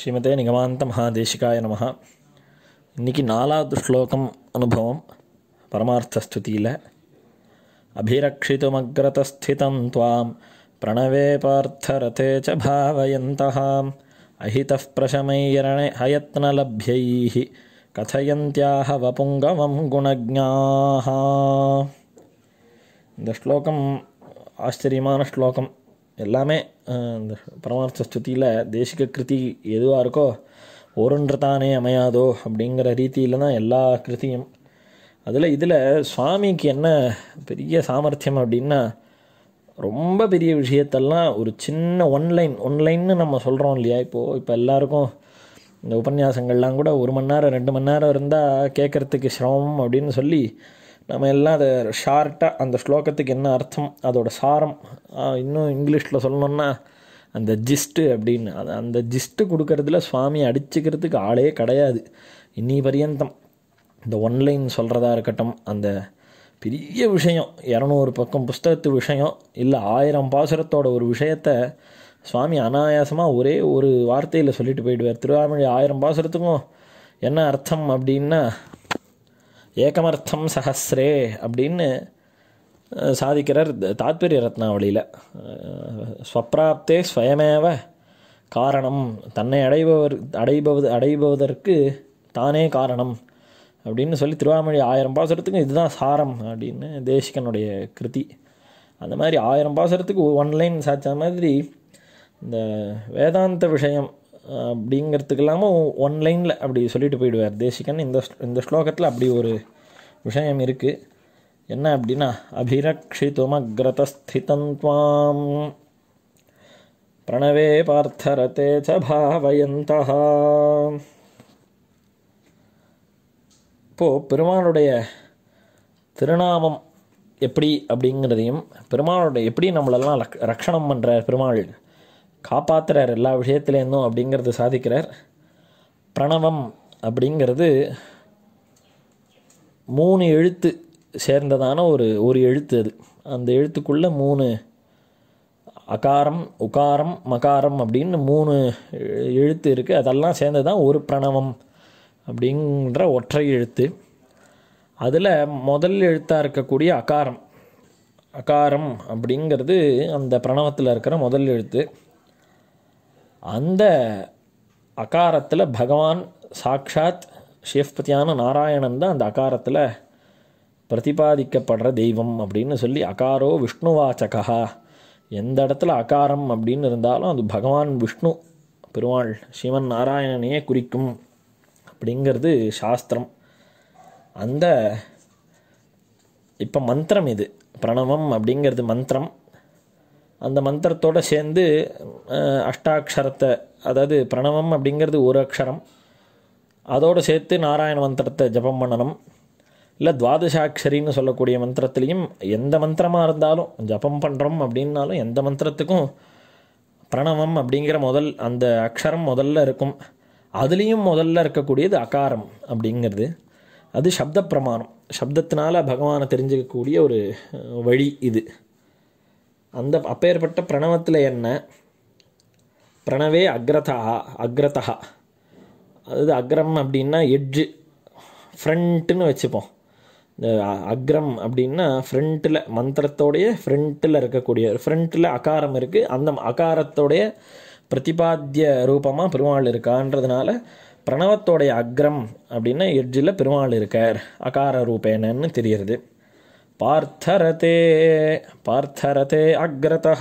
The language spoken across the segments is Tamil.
श्रीमते निगमान्तमहादेशिकाय नमः इन्नि नालादुश्लोकम् अनुभवं परमार्थस्तुतिल अभिरक्षितुमग्रतस्थितं त्वां पार्थरथे च भावयन्तः अहितः प्रशमैरणे हयत्नलभ्यैः कथयन्त्याः वपुङ्गवं गुणज्ञाः श्लोकम् आश्चर्यमानश्लोकम् எல்லாமே இந்த பரமார்த்த ஸ்துதியில் தேசிக கிருதி எதுவாக இருக்கோ ஒருன்று தானே அமையாதோ அப்படிங்கிற ரீதியில் தான் எல்லா கிருத்தியும் அதில் இதில் சுவாமிக்கு என்ன பெரிய சாமர்த்தியம் அப்படின்னா ரொம்ப பெரிய விஷயத்தெல்லாம் ஒரு சின்ன ஒன்லைன் ஒன்லைன்னு நம்ம சொல்கிறோம் இல்லையா இப்போது இப்போ எல்லாருக்கும் இந்த உபன்யாசங்கள்லாம் கூட ஒரு மணி நேரம் ரெண்டு மணி நேரம் இருந்தால் கேட்குறதுக்கு சிரமம் அப்படின்னு சொல்லி நம்ம எல்லாம் அதை ஷார்ட்டாக அந்த ஸ்லோகத்துக்கு என்ன அர்த்தம் அதோட சாரம் இன்னும் இங்கிலீஷில் சொல்லணுன்னா அந்த ஜிஸ்ட்டு அப்படின்னு அது அந்த ஜிஸ்ட்டு கொடுக்கறதுல சுவாமி அடிச்சுக்கிறதுக்கு ஆளே கிடையாது இன்னி பரியந்தம் இந்த ஒன்லைன் சொல்கிறதா இருக்கட்டும் அந்த பெரிய விஷயம் இரநூறு பக்கம் புஸ்தகத்து விஷயம் இல்லை ஆயிரம் பாசுரத்தோட ஒரு விஷயத்தை சுவாமி அனாயாசமாக ஒரே ஒரு வார்த்தையில் சொல்லிட்டு போயிடுவார் திருவாமொழி ஆயிரம் பாசுரத்துக்கும் என்ன அர்த்தம் அப்படின்னா ஏகமர்த்தம் சஹசிரே அப்படின்னு சாதிக்கிறார் தாத்பரிய ரத்னாவளியில் ஸ்வப்ராப்தே ஸ்வயமேவ காரணம் தன்னை அடைபவர் அடைபவது அடைபவதற்கு தானே காரணம் அப்படின்னு சொல்லி திருவாமொழி ஆயிரம் பாசுரத்துக்கு இதுதான் சாரம் அப்படின்னு தேசிகனுடைய கிருதி அந்த மாதிரி ஆயிரம் பாசரத்துக்கு ஒன் லைன் சாய்ச்ச மாதிரி இந்த வேதாந்த விஷயம் அப்படிங்கிறதுக்கு இல்லாமல் ஒன் லைனில் அப்படி சொல்லிட்டு போயிடுவார் தேசிகன் இந்த இந்த ஸ்லோகத்தில் அப்படி ஒரு விஷயம் இருக்குது என்ன அப்படின்னா அபிரக்ஷிதுமக்ரதஸ்திதம் பிரணவே பார்த்தரத்தே சபாவயந்த இப்போது பெருமானுடைய திருநாமம் எப்படி அப்படிங்கிறதையும் பெருமானுடைய எப்படி நம்மளெல்லாம் லக் ரக்ஷணம் பண்ணுற பெருமாள் காப்பாற்றுறார் எல்லா விஷயத்துலேருந்தும் அப்படிங்கிறது சாதிக்கிறார் பிரணவம் அப்படிங்கிறது மூணு எழுத்து சேர்ந்ததான ஒரு ஒரு எழுத்து அது அந்த எழுத்துக்குள்ளே மூணு அகாரம் உகாரம் மகாரம் அப்படின்னு மூணு எழுத்து இருக்குது அதெல்லாம் சேர்ந்து தான் ஒரு பிரணவம் அப்படிங்கிற ஒற்றை எழுத்து அதில் முதல் எழுத்தாக இருக்கக்கூடிய அகாரம் அகாரம் அப்படிங்கிறது அந்த பிரணவத்தில் இருக்கிற முதல் எழுத்து அந்த அகாரத்தில் பகவான் சாக்ஷாத் சிவபதியான நாராயணன் தான் அந்த அகாரத்தில் பிரதிபாதிக்கப்படுற தெய்வம் அப்படின்னு சொல்லி அகாரோ விஷ்ணுவாச்சகா எந்த இடத்துல அகாரம் அப்படின்னு இருந்தாலும் அது பகவான் விஷ்ணு பெருமாள் சிவன் நாராயணனையே குறிக்கும் அப்படிங்கிறது சாஸ்திரம் அந்த இப்போ மந்திரம் இது பிரணவம் அப்படிங்கிறது மந்திரம் அந்த மந்திரத்தோட சேர்ந்து அஷ்டாட்சரத்தை அதாவது பிரணவம் அப்படிங்கிறது ஒரு அக்ஷரம் அதோடு சேர்த்து நாராயண மந்திரத்தை ஜபம் பண்ணணும் இல்லை துவாதசாட்சரின்னு சொல்லக்கூடிய மந்திரத்துலேயும் எந்த மந்திரமாக இருந்தாலும் ஜபம் பண்ணுறோம் அப்படின்னாலும் எந்த மந்திரத்துக்கும் பிரணவம் அப்படிங்கிற முதல் அந்த அக்ஷரம் முதல்ல இருக்கும் அதுலேயும் முதல்ல இருக்கக்கூடியது அகாரம் அப்படிங்கிறது அது சப்த பிரமாணம் சப்தத்தினால பகவானை தெரிஞ்சுக்கக்கூடிய ஒரு வழி இது அந்த அப்பேற்பட்ட பிரணவத்தில் என்ன பிரணவே அக்ரதா அக்ரதா அது அக்ரம் அப்படின்னா எட்ஜு ஃப்ரண்ட்டுன்னு வச்சுப்போம் இந்த அக்ரம் அப்படின்னா ஃப்ரண்ட்டில் மந்திரத்தோடைய ஃப்ரண்ட்டில் இருக்கக்கூடிய ஃப்ரண்ட்டில் அகாரம் இருக்குது அந்த அகாரத்தோடைய பிரதிபாத்திய ரூபமாக பெருமாள் இருக்கான்றதுனால பிரணவத்தோடைய அக்ரம் அப்படின்னா எட்ஜில் பெருமாள் இருக்கார் அகார ரூபேனன்னு தெரிகிறது பார்த்தரதே பார்த்தரதே அக்ரதா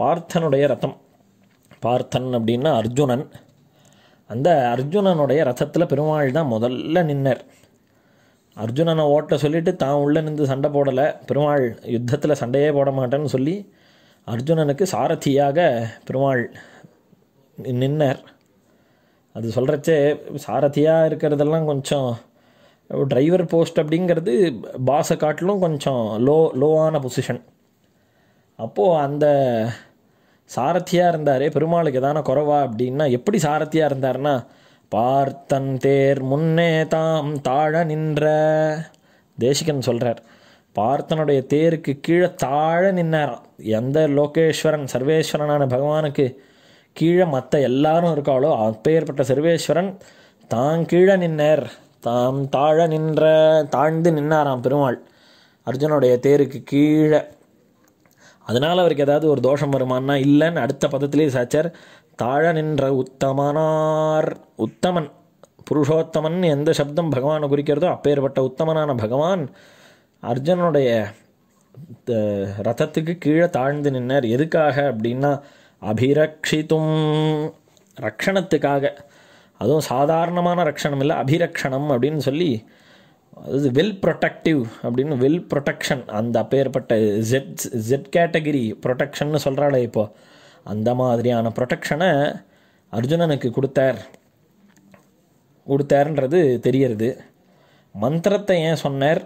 பார்த்தனுடைய ரத்தம் பார்த்தன் அப்படின்னா அர்ஜுனன் அந்த அர்ஜுனனுடைய ரதத்தில் பெருமாள் தான் முதல்ல நின்னர் அர்ஜுனனை ஓட்ட சொல்லிவிட்டு தான் உள்ளே நின்று சண்டை போடலை பெருமாள் யுத்தத்தில் சண்டையே போட மாட்டேன்னு சொல்லி அர்ஜுனனுக்கு சாரதியாக பெருமாள் நின்னர் அது சொல்கிறச்சே சாரதியாக இருக்கிறதெல்லாம் கொஞ்சம் டிரைவர் போஸ்ட் அப்படிங்கிறது பாஸை காட்டிலும் கொஞ்சம் லோ லோவான பொசிஷன் அப்போது அந்த சாரத்தியாக இருந்தார் பெருமாளுக்கு எதான குறவா அப்படின்னா எப்படி சாரத்தியாக இருந்தார்னா பார்த்தன் தேர் முன்னே தாம் தாழ நின்ற தேசிகன் சொல்கிறார் பார்த்தனுடைய தேருக்கு கீழே தாழ நின்னாராம் எந்த லோகேஸ்வரன் சர்வேஸ்வரனான பகவானுக்கு கீழே மற்ற எல்லாரும் இருக்காளோ அப்பேற்பட்ட சர்வேஸ்வரன் தான் கீழே நின்னர் தாம் தாழ நின்ற தாழ்ந்து நின்னாராம் பெருமாள் அர்ஜுனுடைய தேருக்கு கீழே அதனால் அவருக்கு ஏதாவது ஒரு தோஷம் வருமானா இல்லைன்னு அடுத்த பதத்திலேயே சாச்சார் தாழ நின்ற உத்தமனார் உத்தமன் புருஷோத்தமன் எந்த சப்தம் பகவானை குறிக்கிறதோ அப்பேற்பட்ட உத்தமனான பகவான் அர்ஜுனுடைய ரதத்துக்கு கீழே தாழ்ந்து நின்னார் எதுக்காக அப்படின்னா அபிரக்ஷித்தும் ரக்ஷணத்துக்காக அதுவும் சாதாரணமான ரக்ஷணம் இல்லை அபிரக்ஷணம் அப்படின்னு சொல்லி அது வெல் ப்ரொடக்டிவ் அப்படின்னு வெல் ப்ரொடெக்ஷன் அந்த அப்பேற்பட்ட ஜெட் ஜெட் கேட்டகிரி ப்ரொடெக்ஷன்னு சொல்கிறாளே இப்போ அந்த மாதிரியான ப்ரொடெக்ஷனை அர்ஜுனனுக்கு கொடுத்தார் கொடுத்தார்ன்றது தெரியறது மந்திரத்தை ஏன் சொன்னார்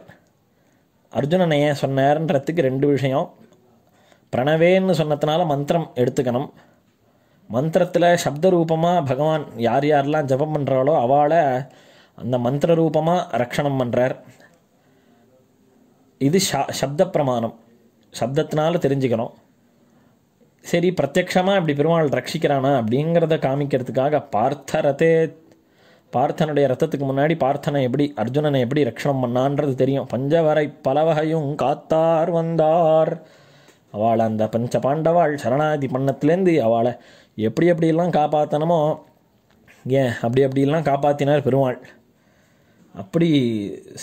அர்ஜுனனை ஏன் சொன்னார்ன்றதுக்கு ரெண்டு விஷயம் பிரணவேன்னு சொன்னதுனால மந்திரம் எடுத்துக்கணும் மந்திரத்தில் சப்த ரூபமாக பகவான் யார் யாரெல்லாம் ஜபம் பண்ணுறாளோ அவளை அந்த மந்திர ரூபமாக ரக்ஷணம் பண்ணுறார் இது ஷா சப்த பிரமாணம் சப்தத்தினால தெரிஞ்சுக்கணும் சரி பிரத்யக்ஷமாக இப்படி பெருமாள் ரட்சிக்கிறானா அப்படிங்கிறத காமிக்கிறதுக்காக பார்த்த ரத்தே பார்த்தனுடைய ரத்தத்துக்கு முன்னாடி பார்த்தனை எப்படி அர்ஜுனனை எப்படி ரக்ஷணம் பண்ணான்றது தெரியும் பஞ்சவரை பலவகையும் காத்தார் வந்தார் அவளை அந்த பஞ்ச பாண்டவாள் சரணாதி பண்ணத்துலேருந்து அவளை எப்படி எப்படிலாம் காப்பாற்றணுமோ ஏன் அப்படி அப்படிலாம் காப்பாற்றினார் பெருமாள் அப்படி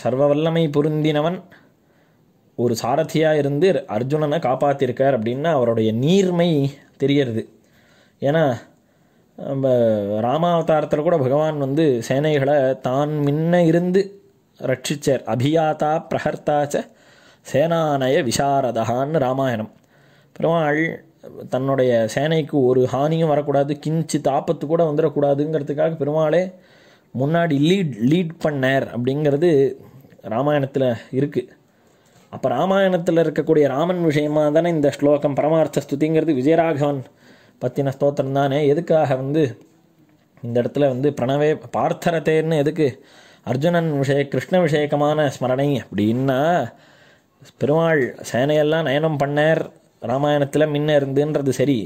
சர்வ வல்லமை பொருந்தினவன் ஒரு சாரதியாக இருந்து அர்ஜுனனை காப்பாற்றிருக்கார் அப்படின்னா அவருடைய நீர்மை தெரிகிறது ஏன்னா நம்ம ராமாவதாரத்தில் கூட பகவான் வந்து சேனைகளை தான் முன்ன இருந்து ரட்சிச்சார் அபியாத்தா பிரகர்த்தாச்ச சேனானய விசாரதகான்னு ராமாயணம் பெருமாள் தன்னுடைய சேனைக்கு ஒரு ஹானியும் வரக்கூடாது கிஞ்சி தாப்பத்து கூட வந்துடக்கூடாதுங்கிறதுக்காக பெருமாளே முன்னாடி லீட் லீட் பண்ணார் அப்படிங்கிறது ராமாயணத்தில் இருக்குது அப்போ ராமாயணத்தில் இருக்கக்கூடிய ராமன் விஷயமாக தானே இந்த ஸ்லோகம் பரமார்த்த ஸ்துதிங்கிறது விஜயராகவன் பற்றின ஸ்தோத்திரம் தானே எதுக்காக வந்து இந்த இடத்துல வந்து பிரணவே பார்த்தரத்தேர்னு எதுக்கு அர்ஜுனன் விஷய கிருஷ்ண விஷயக்கமான ஸ்மரணை அப்படின்னா பெருமாள் சேனையெல்லாம் நயனம் பண்ணார் ராமாயணத்தில் முன்ன இருந்துன்றது சரி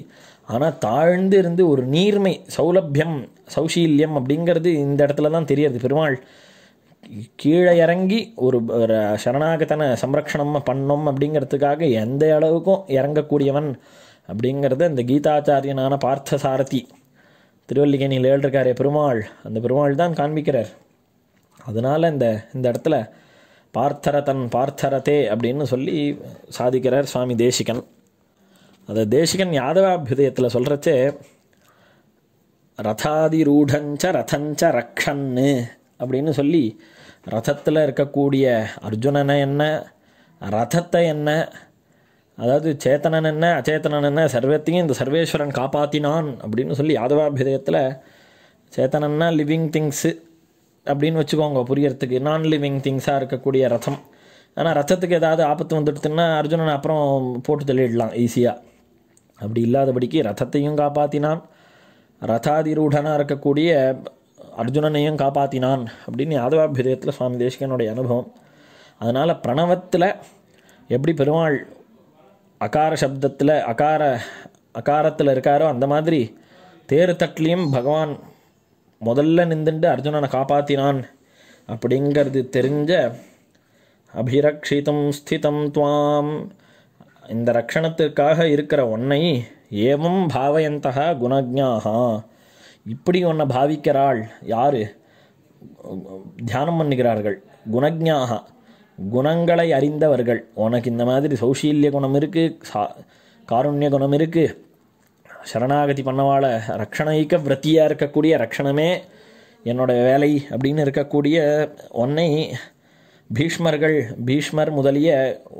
ஆனால் தாழ்ந்து இருந்து ஒரு நீர்மை சௌலபியம் சௌசீல்யம் அப்படிங்கிறது இந்த இடத்துல தான் தெரியாது பெருமாள் கீழே இறங்கி ஒரு சரணாகத்தனை சம்ரக்ஷணம் பண்ணோம் அப்படிங்கிறதுக்காக எந்த அளவுக்கும் இறங்கக்கூடியவன் அப்படிங்கிறது அந்த கீதாச்சாரியனான பார்த்த சாரதி திருவல்லிக்கேணியில் எழுதிருக்காரே பெருமாள் அந்த பெருமாள் தான் காண்பிக்கிறார் அதனால் இந்த இந்த இடத்துல பார்த்தரதன் பார்த்தரதே அப்படின்னு சொல்லி சாதிக்கிறார் சுவாமி தேசிகன் அதை தேசிகன் யாதவாபியுதயத்தில் சொல்கிறச்சே ரதாதி ரூடஞ்ச ரதஞ்ச ரக்ஷன்னு அப்படின்னு சொல்லி ரதத்தில் இருக்கக்கூடிய அர்ஜுனனை என்ன ரதத்தை என்ன அதாவது சேத்தனன் என்ன அச்சேத்தனன் என்ன சர்வத்தையும் இந்த சர்வேஸ்வரன் காப்பாற்றினான் அப்படின்னு சொல்லி யாதவாபிதயத்தில் சேத்தனன்னா லிவிங் திங்ஸு அப்படின்னு வச்சுக்கோங்க புரியறதுக்கு நான் லிவிங் திங்ஸாக இருக்கக்கூடிய ரதம் ஆனால் ரத்தத்துக்கு ஏதாவது ஆபத்து வந்துடுத்துன்னா அர்ஜுனன் அப்புறம் போட்டு தள்ளிடலாம் ஈஸியாக அப்படி இல்லாதபடிக்கு ரதத்தையும் காப்பாற்றினான் ரதாதிரூடனாக இருக்கக்கூடிய அர்ஜுனனையும் காப்பாற்றினான் அப்படின்னு யாதவாபிதயத்தில் சுவாமி தேசிகனுடைய அனுபவம் அதனால் பிரணவத்தில் எப்படி பெருமாள் அகார சப்தத்தில் அகார அகாரத்தில் இருக்காரோ அந்த மாதிரி தேர் தட்லையும் பகவான் முதல்ல நின்றுண்டு அர்ஜுனனை காப்பாற்றினான் அப்படிங்கிறது தெரிஞ்ச அபிரக்ஷிதம் ஸ்திதம் துவாம் இந்த ரக்ஷணத்திற்காக இருக்கிற உன்னை ஏவம் பாவயந்தா குணஜாகா இப்படி உன்னை பாவிக்கிறாள் யார் தியானம் பண்ணுகிறார்கள் குணஜாகா குணங்களை அறிந்தவர்கள் உனக்கு இந்த மாதிரி சௌஷீல்ய குணம் இருக்குது சா காருண்ய குணம் இருக்குது சரணாகதி பண்ணவாழ ரக்ஷணைக்க விரத்தியாக இருக்கக்கூடிய ரக்ஷணமே என்னோடய வேலை அப்படின்னு இருக்கக்கூடிய உன்னை பீஷ்மர்கள் பீஷ்மர் முதலிய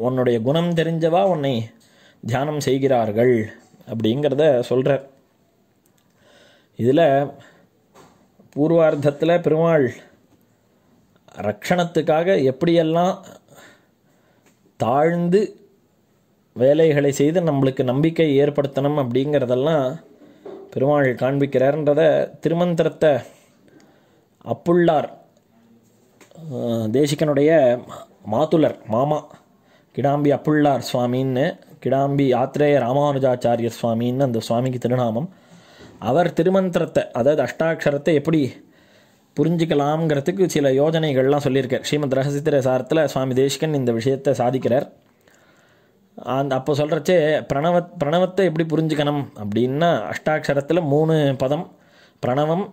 உன்னுடைய குணம் தெரிஞ்சவா உன்னை தியானம் செய்கிறார்கள் அப்படிங்கிறத சொல்கிறார் இதில் பூர்வார்த்தத்தில் பெருமாள் ரக்ஷணத்துக்காக எப்படியெல்லாம் தாழ்ந்து வேலைகளை செய்து நம்மளுக்கு நம்பிக்கை ஏற்படுத்தணும் அப்படிங்கிறதெல்லாம் பெருமாள் காண்பிக்கிறார்ன்றத திருமந்திரத்தை அப்புள்ளார் தேசிகனுடைய மாத்துலர் மாமா கிடாம்பி அப்புள்ளார் சுவாமின்னு கிடாம்பி ஆத்திரேய ராமானுஜாச்சாரிய சுவாமின்னு அந்த சுவாமிக்கு திருநாமம் அவர் திருமந்திரத்தை அதாவது அஷ்டாட்சரத்தை எப்படி புரிஞ்சிக்கலாம்ங்கிறதுக்கு சில யோஜனைகள்லாம் சொல்லியிருக்கார் ஸ்ரீமத் ரகசித்திர சாரத்தில் சுவாமி தேசிகன் இந்த விஷயத்தை சாதிக்கிறார் அந்த அப்போ சொல்கிறச்சே பிரணவ பிரணவத்தை எப்படி புரிஞ்சுக்கணும் அப்படின்னா அஷ்டாட்சரத்தில் மூணு பதம் பிரணவம்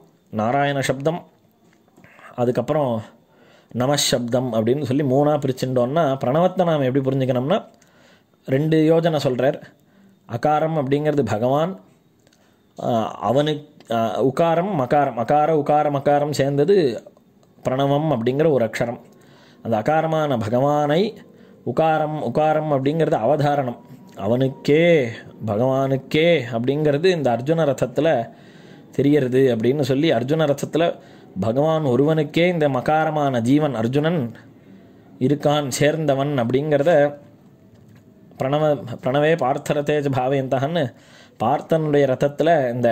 நாராயண சப்தம் அதுக்கப்புறம் நமசப்தம் அப்படின்னு சொல்லி மூணாக பிரிச்சுட்டோன்னா பிரணவத்தை நாம் எப்படி புரிஞ்சுக்கணும்னா ரெண்டு யோஜனை சொல்கிறார் அகாரம் அப்படிங்கிறது பகவான் அவனுக்கு உகாரம் மகாரம் அகார உகார மகாரம் சேர்ந்தது பிரணவம் அப்படிங்கிற ஒரு அக்ஷரம் அந்த அகாரமான பகவானை உகாரம் உகாரம் அப்படிங்கிறது அவதாரணம் அவனுக்கே பகவானுக்கே அப்படிங்கிறது இந்த அர்ஜுன ரதத்தில் தெரிகிறது அப்படின்னு சொல்லி அர்ஜுன ரதத்தில் பகவான் ஒருவனுக்கே இந்த மகாரமான ஜீவன் அர்ஜுனன் இருக்கான் சேர்ந்தவன் அப்படிங்கிறத பிரணவ பிரணவே பார்த்தரத்தேஜ் பாவயந்தகன்னு பார்த்தனுடைய ரதத்தில் இந்த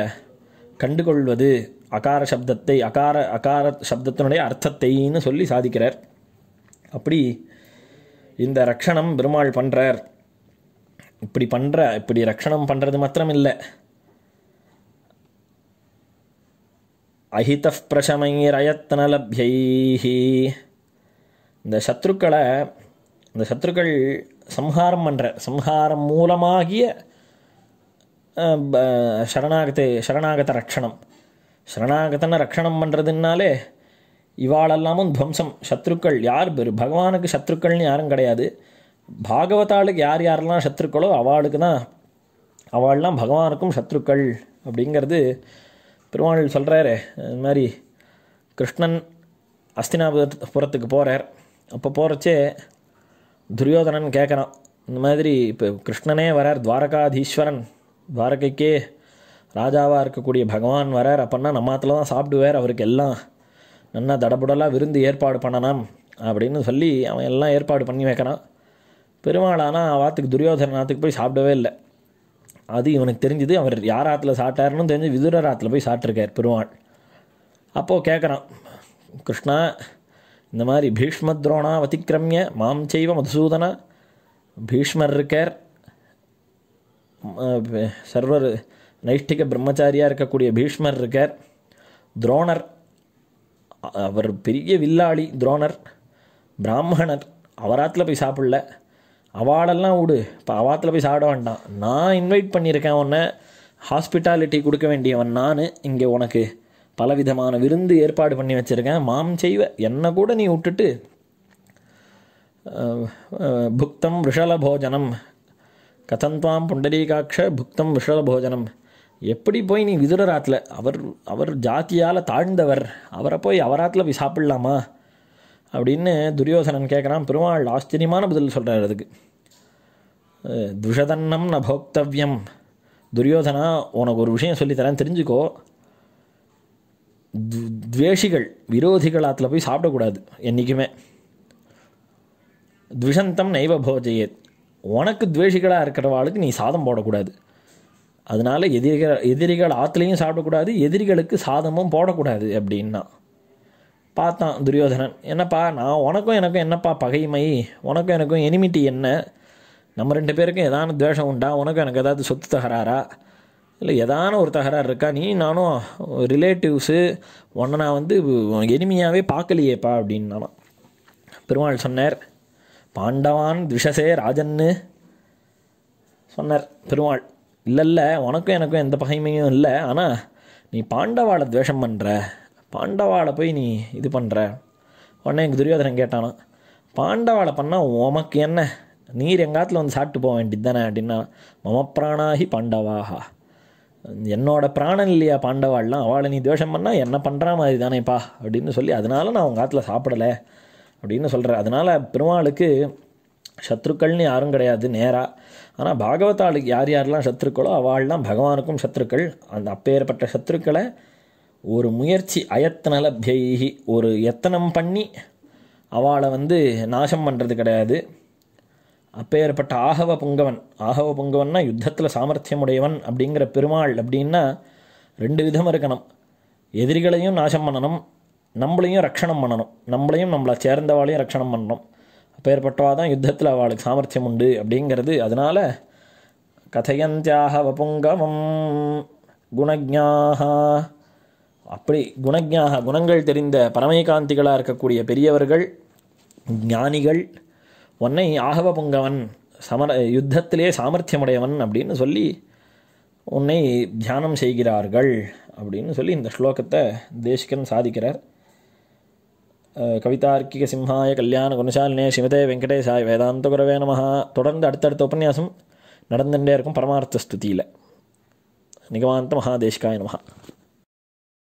கண்டுகொள்வது அகார சப்தத்தை அகார அகார சப்தத்தினுடைய அர்த்தத்தைன்னு சொல்லி சாதிக்கிறார் அப்படி இந்த ரக்ஷணம் பெருமாள் பண்ணுறார் இப்படி பண்ணுற இப்படி ரக்ஷணம் பண்ணுறது மாத்திரம் இல்லை அஹித பிரசமைரயத்னலப்யைஹ இந்த சத்ருக்களை இந்த சத்ருக்கள் சம்ஹாரம் பண்ணுற சம்ஹாரம் மூலமாகிய சரணாகத்து சரணாகத ரட்சணம் சரணாகத்தனை ரக்ஷணம் பண்ணுறதுனாலே இவாளெல்லாமும் துவம்சம் சத்ருக்கள் யார் பகவானுக்கு சத்ருக்கள்னு யாரும் கிடையாது பாகவதாளுக்கு யார் யாரெல்லாம் சத்ருக்களோ அவளுக்கு தான் அவள்லாம் பகவானுக்கும் சத்ருக்கள் அப்படிங்கிறது பெருமாள் சொல்கிறாரு இது மாதிரி கிருஷ்ணன் அஸ்தினாபுரத்துக்கு போகிறார் அப்போ போகிறச்சே துரியோதனன் கேட்குறான் இந்த மாதிரி இப்போ கிருஷ்ணனே வரார் துவாரகாதீஸ்வரன் துவாரகைக்கே ராஜாவாக இருக்கக்கூடிய பகவான் வரார் அப்படின்னா நம்ம ஆற்றுல தான் சாப்பிடுவார் அவருக்கு எல்லாம் நல்லா தடபுடலாக விருந்து ஏற்பாடு பண்ணணும் அப்படின்னு சொல்லி அவன் எல்லாம் ஏற்பாடு பண்ணி வைக்கிறான் பெருமாளானா வாத்துக்கு துரியோதனாத்துக்கு போய் சாப்பிடவே இல்லை அது இவனுக்கு தெரிஞ்சது அவர் யார் ஆற்றுல சாட்டாருன்னு தெரிஞ்சு விதுரர் ஆற்றுல போய் சாட்டிருக்கார் பெருமாள் அப்போது கேட்குறான் கிருஷ்ணா இந்த மாதிரி பீஷ்ம துரோணா வதிக்கிரமிய மாம் செய்வ மதுசூதனா பீஷ்மர் இருக்கார் சர்வர் நைஷ்டிக பிரம்மச்சாரியாக இருக்கக்கூடிய பீஷ்மர் இருக்கார் துரோணர் அவர் பெரிய வில்லாளி துரோணர் பிராமணர் அவராத்தில் போய் சாப்பிடல அவாடெல்லாம் விடு இப்போ அவாத்தில் போய் சாப்பிட வேண்டாம் நான் இன்வைட் பண்ணியிருக்கேன் உன்னை ஹாஸ்பிட்டாலிட்டி கொடுக்க வேண்டியவன் நான் இங்கே உனக்கு பலவிதமான விருந்து ஏற்பாடு பண்ணி வச்சுருக்கேன் மாம் செய்வ என்னை கூட நீ விட்டுட்டு புக்தம் போஜனம் கதந்த்வாம் புண்டரீகாட்ச புக்தம் போஜனம் எப்படி போய் நீ விதுரராத்தில் அவர் அவர் ஜாத்தியால் தாழ்ந்தவர் அவரை போய் அவராத்தில் போய் சாப்பிட்லாமா அப்படின்னு துரியோதனன் கேட்குறான் பெருமாள் ஆச்சரியமான பதில் சொல்கிறார் அதுக்கு துஷதன்னம் ந போக்தவ்யம் துரியோதனா உனக்கு ஒரு விஷயம் சொல்லித்தரேன் தெரிஞ்சுக்கோ துவேஷிகள் விரோதிகள் ஆற்றுல போய் சாப்பிடக்கூடாது என்றைக்குமே துவிஷந்தம் நைவ போஜையே உனக்கு துவேஷிகளாக இருக்கிறவாளுக்கு நீ சாதம் போடக்கூடாது அதனால் எதிரிகள் எதிரிகள் ஆற்றுலையும் சாப்பிடக்கூடாது எதிரிகளுக்கு சாதமும் போடக்கூடாது அப்படின்னா பார்த்தான் துரியோதனன் என்னப்பா நான் உனக்கும் எனக்கும் என்னப்பா பகைமை உனக்கும் எனக்கும் எனிமிட்டி என்ன நம்ம ரெண்டு பேருக்கும் எதான துவேஷம் உண்டா உனக்கும் எனக்கு ஏதாவது சொத்து தகராறா இல்லை எதான ஒரு தகராறு இருக்கா நீ நானும் ரிலேட்டிவ்ஸு உன்னை நான் வந்து எளிமையாகவே பார்க்கலையேப்பா அப்படின்னு நானும் பெருமாள் சொன்னார் பாண்டவான் விஷசே ராஜன்னு சொன்னார் பெருமாள் இல்லை இல்லை உனக்கும் எனக்கும் எந்த பகைமையும் இல்லை ஆனால் நீ பாண்டவாளை துவேஷம் பண்ணுற பாண்டவாளை போய் நீ இது பண்ணுற உடனே எங்கள் துரியோதனன் கேட்டானா பாண்டவாளை பண்ணால் உமக்கு என்ன நீர் எங்காத்தில் வந்து சாப்பிட்டு போக வேண்டியது தானே அப்படின்னா மம பிராணாகி பாண்டவாகா என்னோட பிராணம் இல்லையா பாண்டவாள்லாம் அவளை நீ துவேஷம் பண்ணால் என்ன பண்ணுற மாதிரி தானேப்பா அப்படின்னு சொல்லி அதனால் நான் உங்கள் காற்றுல சாப்பிடலை அப்படின்னு சொல்கிறேன் அதனால் பெருமாளுக்கு சத்ருக்கள்னு யாரும் கிடையாது நேராக ஆனால் பாகவதாளுக்கு யார் யாரெல்லாம் சத்ருக்களோ அவள்லாம் பகவானுக்கும் சத்ருக்கள் அந்த அப்பேற்பட்ட சத்ருக்களை ஒரு முயற்சி அயத்தன லப்யைகி ஒரு எத்தனம் பண்ணி அவளை வந்து நாசம் பண்ணுறது கிடையாது அப்பேற்பட்ட ஆகவ புங்கவன் ஆகவ புங்கவன்னா யுத்தத்தில் சாமர்த்தியமுடையவன் அப்படிங்கிற பெருமாள் அப்படின்னா ரெண்டு விதம் இருக்கணும் எதிரிகளையும் நாசம் பண்ணணும் நம்மளையும் ரக்ஷணம் பண்ணணும் நம்மளையும் நம்மளை சேர்ந்தவாளையும் ரட்சணம் பண்ணணும் அப்பேற்பட்டவா தான் யுத்தத்தில் அவளுக்கு சாமர்த்தியம் உண்டு அப்படிங்கிறது அதனால் கதையந்தியாக வபுங்கவம் குணஜாகா அப்படி குணஜாக குணங்கள் தெரிந்த பரமேகாந்திகளாக இருக்கக்கூடிய பெரியவர்கள் ஞானிகள் உன்னை ஆகவ பொங்கவன் சமர யுத்தத்திலே சாமர்த்தியமுடையவன் அப்படின்னு சொல்லி உன்னை தியானம் செய்கிறார்கள் அப்படின்னு சொல்லி இந்த ஸ்லோகத்தை தேசிகன் சாதிக்கிறார் கவிதார்க்கிக சிம்ஹாய கல்யாண குணசாலினே சிவதே வெங்கடேசாய் வேதாந்த குரவே நமஹா தொடர்ந்து அடுத்தடுத்த உபன்யாசம் நடந்துகிட்டே இருக்கும் பரமார்த்த ஸ்துதியில் நிகமாந்த மகாதேஷ்காய நமஹா